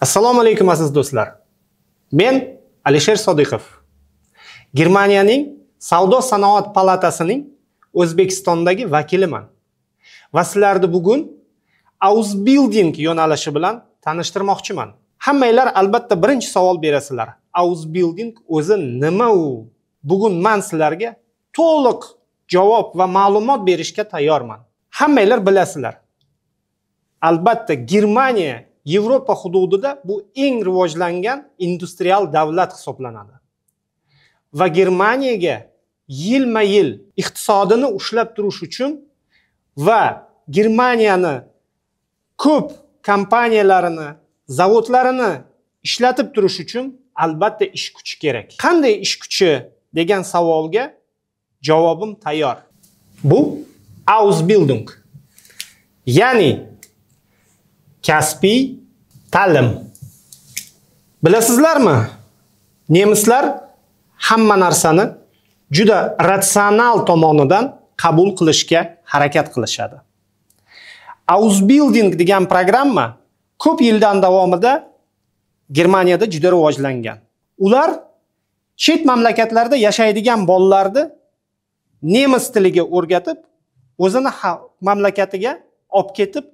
assalomu alaykum aziz do'stlar men alisher sodiqov germaniyaning savdo sanoat palatasining o'zbekistondagi vakiliman va sizlarni bugun ausbilding yo'nalishi bilan tanishtirmoqchiman hammanglar albatta birinchi savol berasizlar ausbilding o'zi nima u bugun man sizlarga to'liq javob va ma'lumot berishga tayyorman hammanglar bilasizlar albatta germaniya yevropa hududida bu eng rivojlangan industrial davlat hisoblanadi va germaniyaga yilma yil iqtisodini ushlab turish uchun va germaniyani ko'p kompaniyalarini zavodlarini ishlatib turish uchun albatta ish kuchi kerak qanday ish kuchi degan savolga javobim tayyor bu ausbildung ya'ni kasbiy ta'lim bilasizlarmi nemislar hamma narsani juda ratsional tomonidan qabul qilishga harakat qilishadi ausbilding degan programma ko'p yildan davomida germaniyada juda rivojlangan ular chet mamlakatlarda yashaydigan bolalarni nemis tiliga o'rgatib o'zini mamlakatiga olib ketib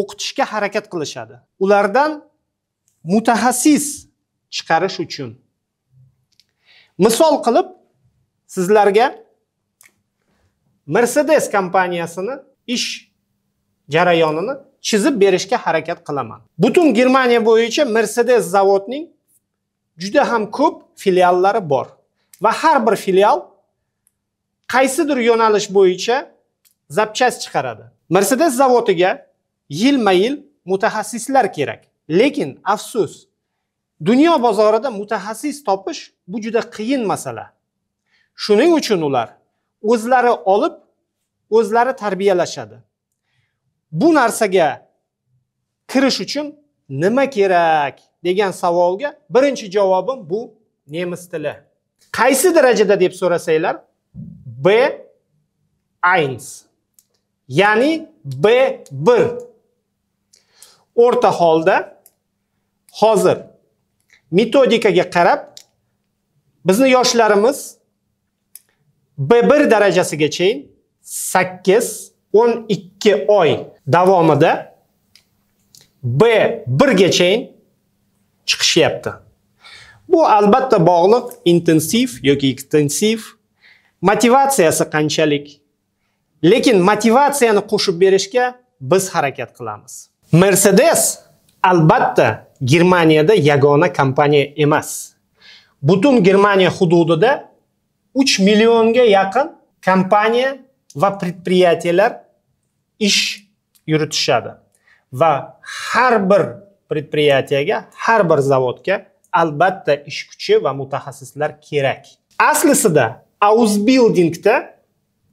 o'qitishga harakat qilishadi ulardan mutaxassis chiqarish uchun misol qilib sizlarga mercedes kompaniyasini ish jarayonini chizib berishga harakat qilaman butun germaniya bo'yicha mercedes zavodning juda ham ko'p filiallari bor va har bir filial qaysidir yo'nalish bo'yicha zapchast chiqaradi mercedes zavodiga yilma yil mutaxassislar kerak lekin afsus dunyo bozorida mutaxassis topish bu juda qiyin masala shuning uchun ular o'zlari olib o'zlari tarbiyalashadi bu narsaga kirish uchun nima kerak degan savolga birinchi javobim bu nemis tili qaysi darajada deb so'rasanglar b eins ya'ni b1 o'rta holda hozir metodikaga qarab bizni yoshlarimiz B1 darajasigacha 8-12 oy davomida B1 gacha chiqishyapti. Bu albatta bog'liq intensiv yoki ekstensiv motivatsiyasi qanchalik. Lekin motivatsiyani qo'shib berishga biz harakat qilamiz. Mercedes albatta Germaniyada yagona kompaniya emas. Butun Germaniya hududida 3 millionga yaqin kompaniya va предприятиялар ish yuritishadi va har bir предприятияga, har bir zavodga albatta ish kuchi va mutaxassislar kerak. Aslisida Ausbildingda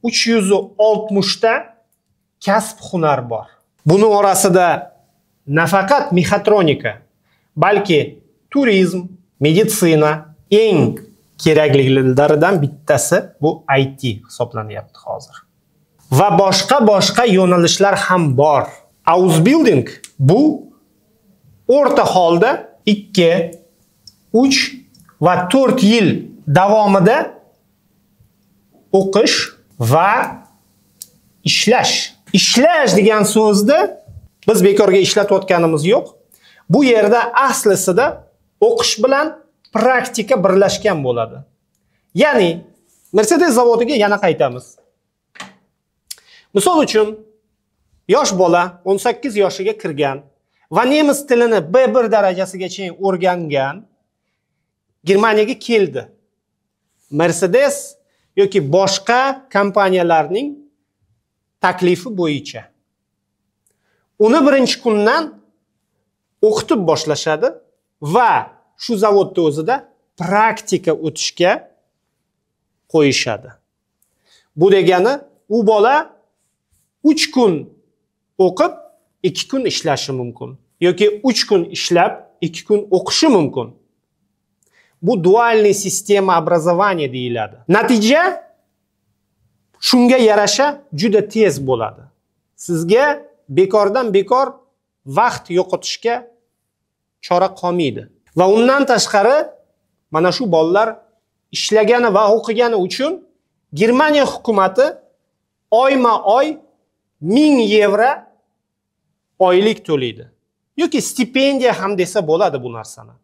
360 ta kasb hunar bor. Buni orasida nafaqat mexatronika, balki turizm, meditsina eng kerakliklaridan bittasi bu IT hisoblanyapti hozir. Va boshqa boshqa yo'nalishlar ham bor. Ausbilding bu o'rta holda 2, 3 va 4 yil davomida o'qish va ishlash ishlash degan so'zni biz bekorga ishlatayotganimiz yo'q bu yerda aslisida o'qish bilan praktika birlashgan bo'ladi ya'ni mercedes zavodiga yana qaytamiz misol uchun yosh bola 18 yoshiga kirgan va nemis tilini b1 darajasigacha o'rgangan germaniyaga keldi mercedes yoki boshqa kompaniyalarning taklifi bo'yicha uni birinchi kundan o'qitib boshlashadi va shu zavodni o'zida praktika o'tishga qo'yishadi bu degani u bola uch kun o'qib ikki kun ishlashi mumkin yoki uch kun ishlab ikki kun o'qishi mumkin bu dualniy sistema образования deyiladi natija shunga yarasha juda tez bo'ladi sizga bekordan bekor vaqt yo'qotishga chora qolmaydi va undan tashqari mana shu bolalar ishlagani va o'qigani uchun germaniya hukumati oyma oy ming yevro oylik to'laydi yoki stipendiya ham desa bo'ladi bu narsani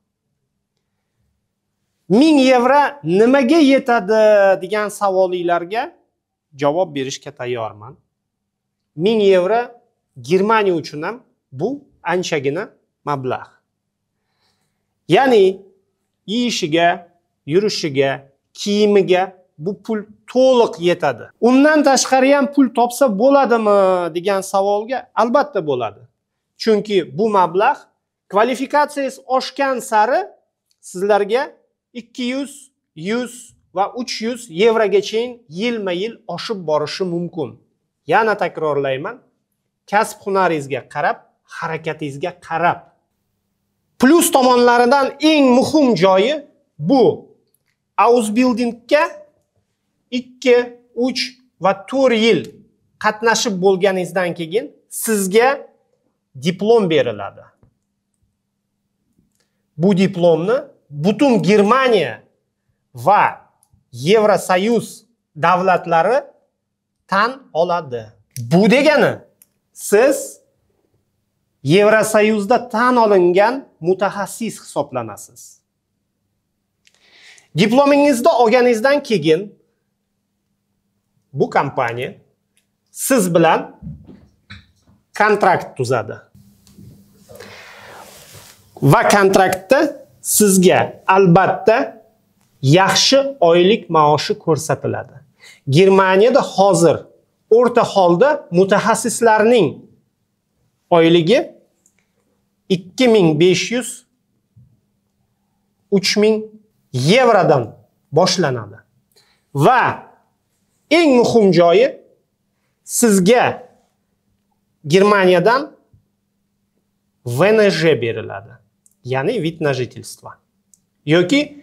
ming yevro nimaga yetadi degan savolinglarga javob berishga tayyorman ming yevro germaniya uchun ham bu anchagina mablag' ya'ni yeyishiga yurishiga kiyimiga bu pul to'liq yetadi undan tashqari ham pul topsa bo'ladimi degan savolga albatta bo'ladi chunki bu mablag' kvalifikatsiyangiz oshgan sari sizlarga ikki yuz yuz va 300 yevrogacha yilma yil oshib borishi mumkin yana takrorlayman kasb hunaringizga qarab harakatingizga qarab plyus tomonlaridan eng muhim joyi bu ausbildingga 2 3 va 4 yil qatnashib bo'lganingizdan keyin sizga diplom beriladi bu diplomni butun germaniya va yevrosoyuz davlatlari tan oladi. Bu degani siz yevrosoyuzda tan olingan mutaxassis hisoblanasiz. Diplomingizni olganingizdan keyin bu kompaniya siz bilan kontrakt tuzadi. Va kontraktda sizga albatta yaxshi oylik maoshi ko'rsatiladi germaniyada hozir o'rta holda mutaxassislarning oyligi 2500 3000 yevrodan boshlanadi va eng muhim joyi sizga Germaniyadan VNJ beriladi, ya'ni vid на жительство yoki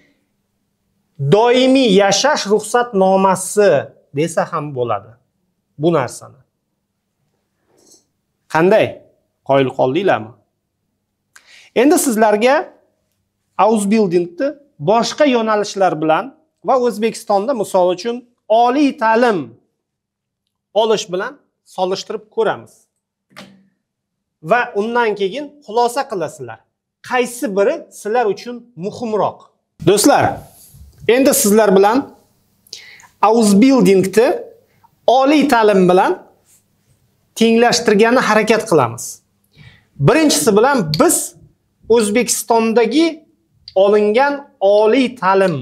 doimiy yashash ruxsatnomasi desa ham bo'ladi bu narsani qanday qoyil qoldinglarmi endi sizlarga ausbildingni boshqa yo'nalishlar bilan va o'zbekistonda misol uchun oliy ta'lim olish bilan solishtirib ko'ramiz va undan keyin xulosa qilasizlar qaysi biri sizlar uchun muhimroq do'stlar Endi sizlar bilan ausbildingni oliy ta'lim bilan tenglashtirgani harakat qilamiz. Birinchisi bilan biz O'zbekistondagi olingan oliy ta'lim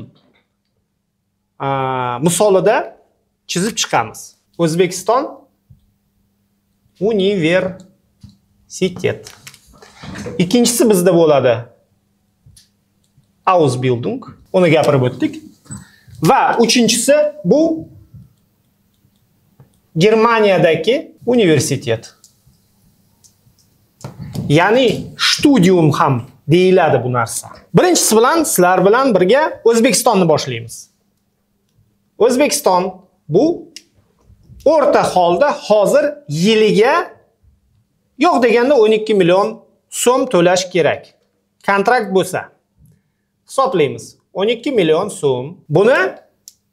misolida chizib chiqamiz. O'zbekiston universitet. Ikkinchisi bizda bo'ladi. Ausbildung. uni gapirib o'tdik va uchinchisi bu germaniyadagi universitet ya'ni studium ham deyiladi bu narsa birinchisi bilan sizlar bilan birga o'zbekistonni boshlaymiz o'zbekiston bu o'rta holda hozir yiliga yo'q deganda 12 million so'm to'lash kerak kontrakt bo'lsa hisoblaymiz 12 million so'm buni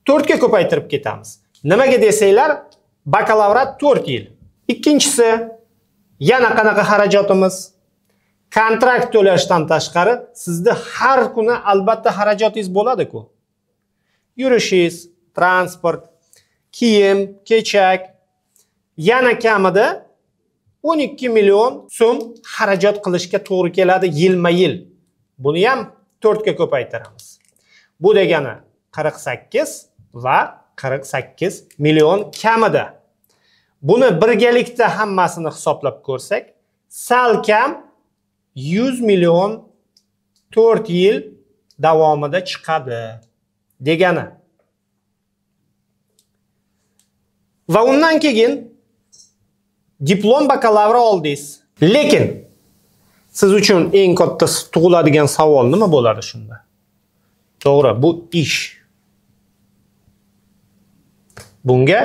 4 ga ko'paytirib ketamiz nimaga desanglar bakalavrat 4 yil ikkinchisi yana qanaqa xarajatimiz kontrakt to'lashdan tashqari sizni har kuni albatta xarajatingiz bo'ladi-ku. yurishingiz transport kiyim kechak yana kamida 12 million so'm xarajat qilishga to'g'ri keladi yilma yil buni ham to'rtga ko'paytiramiz bu degani qirq sakkiz va qirq sakkiz million kamida buni birgalikda hammasini hisoblab ko'rsak sal kam yuz million to'rt yil davomida chiqadi degani va undan keyin diplom bakalavri oldingiz lekin siz uchun eng katta tug'iladigan savol nima bo'ladi shunda to'g'ri bu ish bunga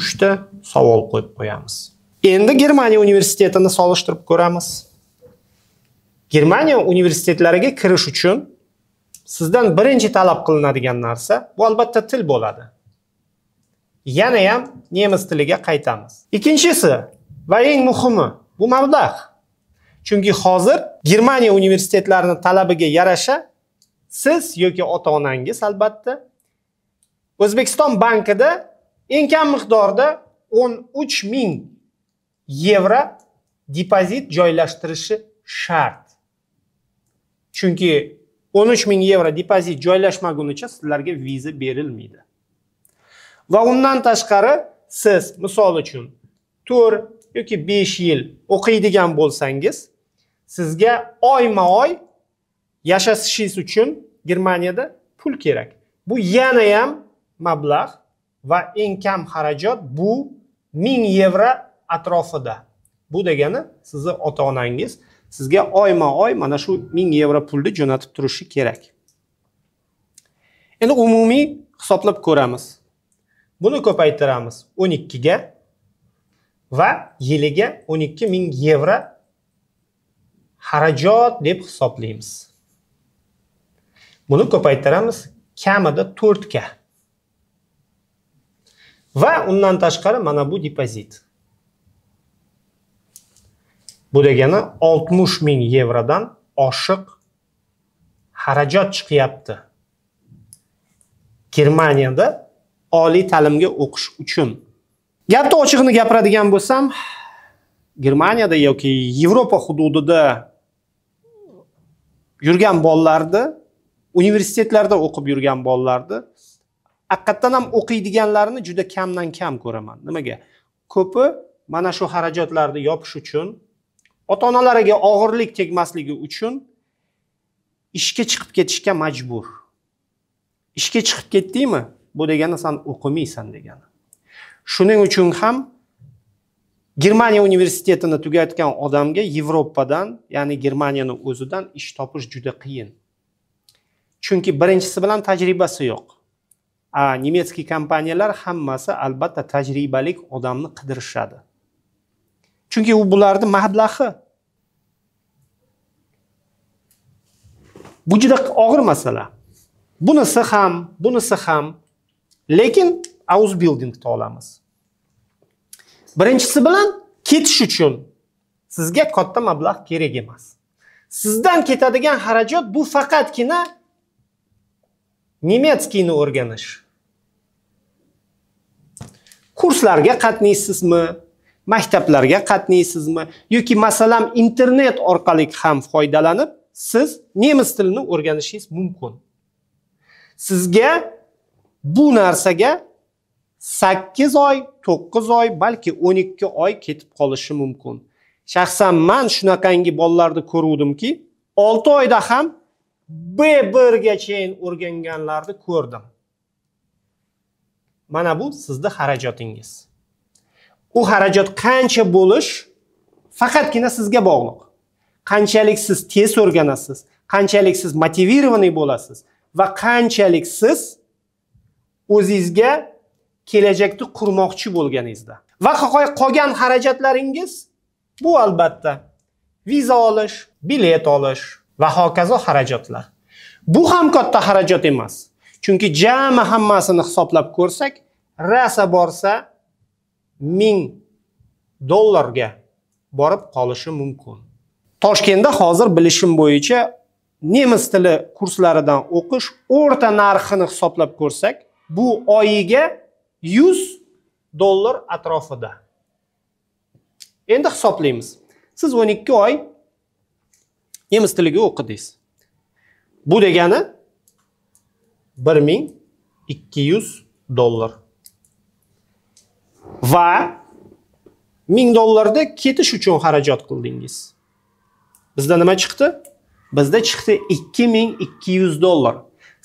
3 ta savol qo'yib qo'yamiz endi germaniya universitetini solishtirib ko'ramiz germaniya universitetlariga kirish uchun sizdan birinchi talab qilinadigan narsa bu albatta til bo'ladi yana ham nemis tiliga qaytamiz ikkinchisi va eng muhimi bu mablag' Chunki hozir Germaniya universitetlarini talabiga yarasha siz yoki ota-onangiz albatta O'zbekiston bankida eng kam miqdorda uch ming yevro depozit joylashtirishi shart. Chunki uch ming yevro depozit joylashmagunicha sizlarga viza berilmaydi. Va undan tashqari siz misol uchun 4 yoki 5 yil o'qiydigan bo'lsangiz, sizga oyma oy yashashingiz yashashishingiz uchun germaniyada pul kerak bu yanayam mablag' va eng kam xarajat bu ming yevro atrofida bu degani sizni ota onangiz sizga oyma oy mana shu ming yevro pulni jo'natib turishi kerak endi umumiy hisoblab ko'ramiz buni ko'paytiramiz o'n ikkiga va yiliga o'n ikki ming yevro xarajat deb hisoblaymiz buni ko'paytiramiz kamida to'rtga va undan tashqari mana bu depozit bu degani oltmish ming yevrodan oshiq xarajat chiqyapti germaniyada oliy ta'limga o'qish uchun gapni ochig'ini gapiradigan bo'lsam germaniyada yoki yevropa hududida yurgan bolalarni universitetlarda o'qib yurgan bolalarni haqiqatdan ham o'qiydiganlarni juda kamdan kam ko'raman nimaga ko'pi mana shu xarajatlarni yopish uchun ota onalariga og'irlik tegmasligi uchun ishga chiqib ketishga majbur ishga chiqib ketdingmi bu degani san o'qimaysan degani shuning uchun ham germaniya universitetini tugatgan odamga yevropadan ya'ni germaniyani o'zidan ish topish juda qiyin chunki birinchisi bilan tajribasi yo'q a nemetskiy kompaniyalar hammasi albatta tajribali odamni qidirishadi chunki u bularni mablag'i bu juda og'ir masala bunisi ham bunisi ham lekin ausbildingni olamiz birinchisi bilan ketish uchun sizga katta mablag' kerak emas sizdan ketadigan xarajat bu faqatgina tilini o'rganish kurslarga qatnaysizmi maktablarga qatnaysizmi yoki masalan internet orqali ham foydalanib siz nemis tilini o'rganishingiz mumkin sizga bu narsaga sakkiz oy to'qqiz oy balki o'n ikki oy ketib qolishi mumkin shaxsan man shunaqangi bolalarni ko'rdimki, olti oyda ham b birgachayin o'rganganlarni ko'rdim mana bu sizni xarajatingiz u xarajat qancha bo'lish faqatgina sizga bog'liq qanchalik siz tez o'rganasiz qanchalik siz motivированный bo'lasiz va qanchalik siz o'zingizga kelajakni qurmoqchi bo'lganingizda va qolgan xarajatlaringiz bu albatta viza olish bilet olish va hokazo xarajatlar bu ham katta xarajat emas chunki jami hammasini hisoblab ko'rsak rasa borsa ming dollarga borib qolishi mumkin toshkentda hozir bilishim bo'yicha nemis tili kurslaridan o'qish o'rta narxini hisoblab ko'rsak bu oyiga yuz dollar atrofida endi hisoblaymiz siz o'n ikki oy nemis tiliga o'qidingiz bu degani bir ming ikki yuz dollar va ming dollarni ketish uchun xarajat qildingiz bizda nima chiqdi bizda chiqdi ikki ming ikki yuz dollar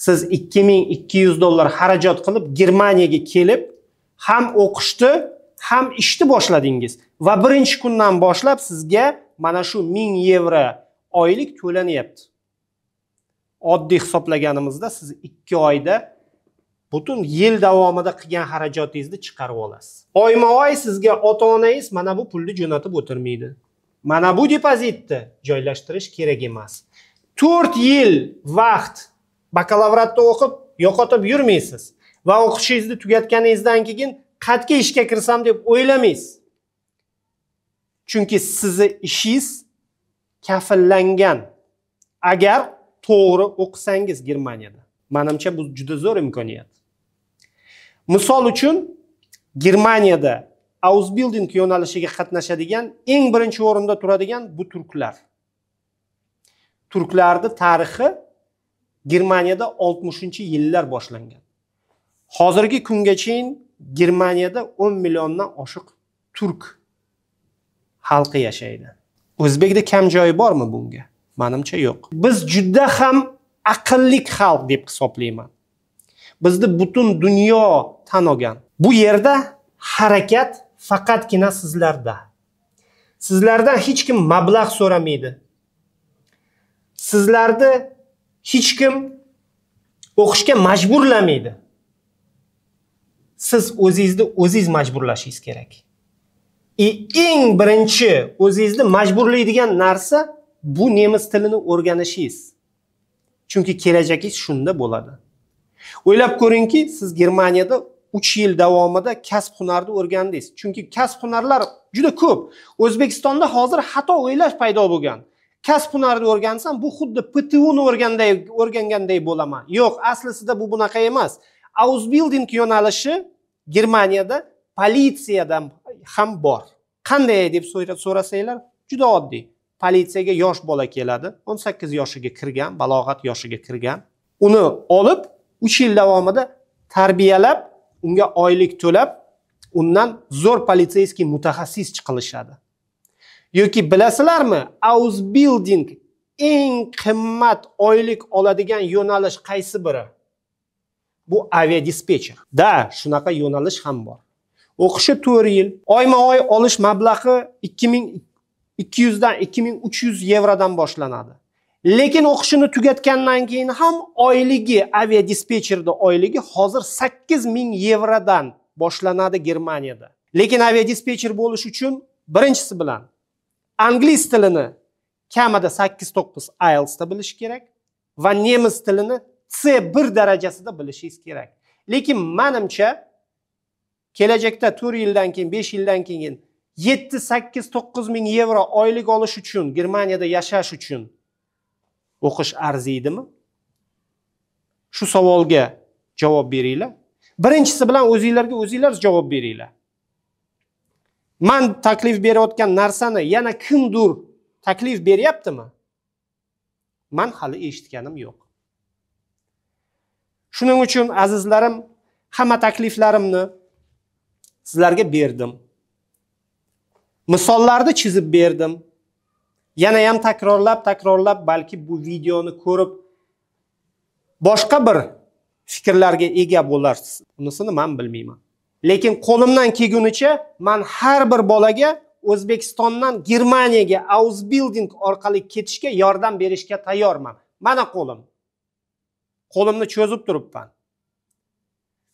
siz 2200 dollar xarajat qilib Germaniyaga kelib ham o'qishni ham ishni boshladingiz va birinchi kundan boshlab sizga mana shu 1000 yevro oylik to'lanyapti. Oddiy hisoblaganimizda siz 2 oyda butun yil davomida qilgan xarajatingizni chiqarib olasiz. Oyma-oy sizga ota-onangiz mana bu pulni jo'natib o'tirmaydi. Mana bu depozitni joylashtirish kerak emas. 4 yil vaqt bakalavratni o'qib yo'qotib yurmaysiz va o'qishingizni tugatganingizdan keyin qayerga ishga kirsam deb o'ylamaysiz chunki sizni ishingiz kafillangan agar to'g'ri o'qisangiz germaniyada manimcha bu juda zo'r imkoniyat misol uchun germaniyada ausbilding yo'nalishiga qatnashadigan eng birinchi o'rinda turadigan bu turklar turklarni tarixi germaniyada oltmishinchi yillar boshlangan hozirgi kungachain germaniyada o'n milliondan oshiq turk xalqi yashaydi o'zbekda kam joyi bormi bunga manimcha yo'q biz juda ham aqlli xalq deb hisoblayman bizni butun dunyo tan olgan bu yerda harakat faqatgina sizlarda sizlardan hech kim mablag' so'ramaydi sizlarni hech kim o'qishga majburlamaydi siz o'zingizni o'zingiz majburlashingiz kerak и e, eng birinchi o'zingizni majburlaydigan narsa bu nemis tilini o'rganishingiz chunki kelajagingiz shunda bo'ladi o'ylab ko'ringki siz germaniyada uch yil davomida kasb hunarni o'rgandingiz chunki kasb hunarlar juda ko'p o'zbekistonda hozir xato o'ylash paydo bo'lgan kasb hunarni o'rgansam bu xuddi ptuni o'rganday o'rganganday bo'laman yo'q aslisida bu bunaqa emas ausbilding yo'nalishi germaniyada politsiyadan ham bor qanday deb so'rasanglar juda oddiy politsiyaga yosh bola keladi o'n sakkiz yoshiga kirgan balog'at yoshiga kirgan uni olib uch yil davomida tarbiyalab unga oylik to'lab undan zo'r politseyskiy mutaxassis qilishadi yoki bilasizlarmi building eng qimmat oylik oladigan yo'nalish qaysi biri bu aviadispetcher da shunaqa yo'nalish ham bor o'qishi to'rt yil oyma oy olish mablag'i ikki ming ikki yuzdan ikki ming uch yuz yevrodan boshlanadi lekin o'qishini tugatgandan keyin ham oyligi aviadispetcherni oyligi hozir sakkiz ming yevrodan boshlanadi germaniyada lekin aviadispetcher bo'lish uchun birinchisi bilan Ingliz tilini kamida 8-9 IELTS da bilish kerak va nemis tilini C1 darajasida bilishingiz kerak. Lekin menimcha kelajakda 4 yildan keyin, 5 yildan keyin 7-8-9 ming yevro oylik olish uchun, Germaniyada yashash uchun o'qish arziydimi? Shu savolga javob beringlar. Birinchisi bilan o'zingizlarga o'zingiz javob beringlar. man taklif berayotgan narsani yana kimdir taklif beryaptimi man hali eshitganim yo'q shuning uchun azizlarim hamma takliflarimni sizlarga berdim misollarni chizib berdim yana ham takrorlab takrorlab balki bu videoni ko'rib boshqa bir fikrlarga ega bo'larsiz unisini man bilmayman lekin qo'limdan kelgunicha man har bir bolaga o'zbekistondan germaniyaga ausbilding orqali ketishga yordam berishga tayyorman mana qo'lim qo'limni cho'zib turibman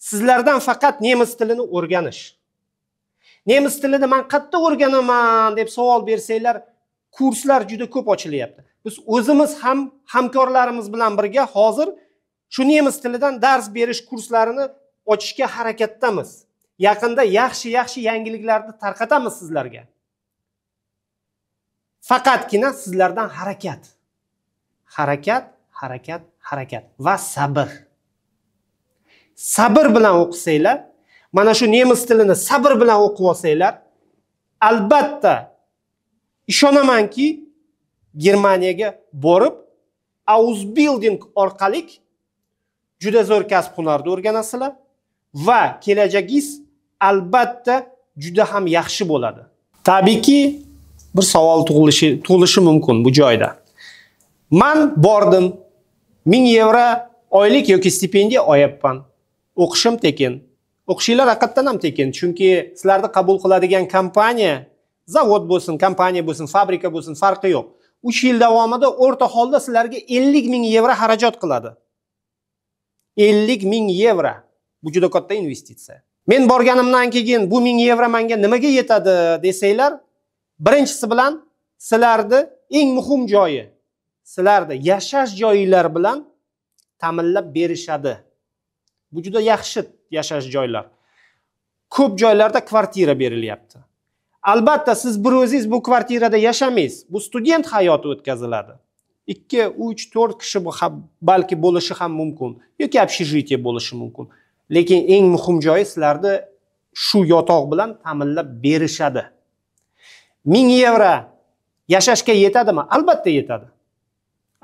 sizlardan faqat nemis tilini o'rganish nemis tilini man qayerda o'rganaman deb savol bersanglar kurslar juda ko'p ochilyapti biz o'zimiz ham hamkorlarimiz bilan birga hozir shu nemis tilidan dars berish kurslarini ochishga harakatdamiz yaqinda yaxshi yaxshi yangiliklarni tarqatamiz sizlarga faqatgina sizlardan harakat harakat harakat harakat va sabr sabr bilan o'qisanglar mana shu nemis tilini sabr bilan o'qib olsanglar albatta ishonamanki germaniyaga borib ausbilding orqali juda zo'r kasb hunarni o'rganasizlar va kelajagingiz albatta juda ham yaxshi bo'ladi tabiiyki bir savol tug'ilishi tug'ilishi mumkin bu joyda man bordim ming yevro oylik yoki stipendiya olyapman o'qishim tekin o'qishinglar haqiqatdan ham tekin chunki sizlarni qabul qiladigan kompaniya zavod bo'lsin kompaniya bo'lsin fabrika bo'lsin farqi yo'q uch yil davomida o'rta holda sizlarga ellik ming yevro xarajat qiladi ellik ming yevro bu juda katta investitsiya men borganimdan keyin bu 1000 yevro menga nimaga yetadi desanglar birinchisi bilan sizlarni eng muhim joyi sizlarni yashash joyinglar bilan ta'minlab berishadi bu juda yaxshi yashash joylar ko'p joylarda kvartira berilyapti albatta siz bir o'zingiz bu kvartirada yashamaysiz bu student hayoti o'tkaziladi ikki uch to'rt kishi balki bo'lishi ham mumkin yoki общежитие bo'lishi mumkin lekin eng muhim joyi sizlarni shu yotoq bilan ta'minlab berishadi ming yevro yashashga yetadimi albatta yetadi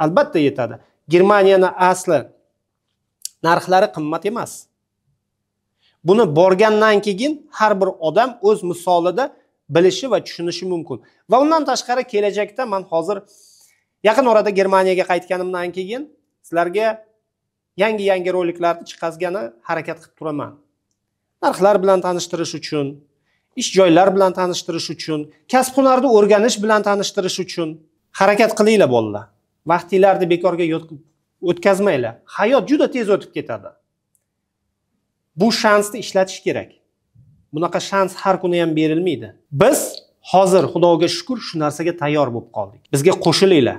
albatta yetadi germaniyani asli narxlari qimmat emas buni borgandan keyin har bir odam o'z misolida bilishi va tushunishi mumkin va undan tashqari kelajakda man hozir yaqin orada germaniyaga qaytganimdan keyin sizlarga yangi yangi roliklarni chiqazgani harakat qilib turaman narxlar bilan tanishtirish uchun ish joylar bilan tanishtirish uchun kasb hunarni o'rganish bilan tanishtirish uchun harakat qilinglar bolalar vaqtinglarni bekorga o'tkazmanglar hayot juda tez o'tib ketadi bu shansni ishlatish kerak bunaqa shans har kuni ham berilmaydi biz hozir xudoga shukur shu narsaga tayyor bo'lib qoldik bizga qo'shilinglar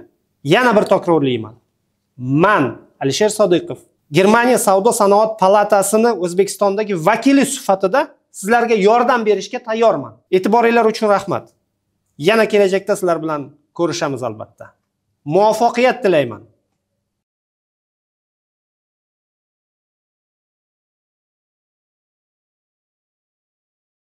yana bir takrorlayman man alisher sodiqov Germaniya Savdo sanoat palatasini O'zbekistondagi vakili sifatida sizlarga yordam berishga tayyorman. E'tiboringlar uchun rahmat. Yana kelajakda sizlar bilan ko'rishamiz albatta. Muvaffaqiyat tilayman.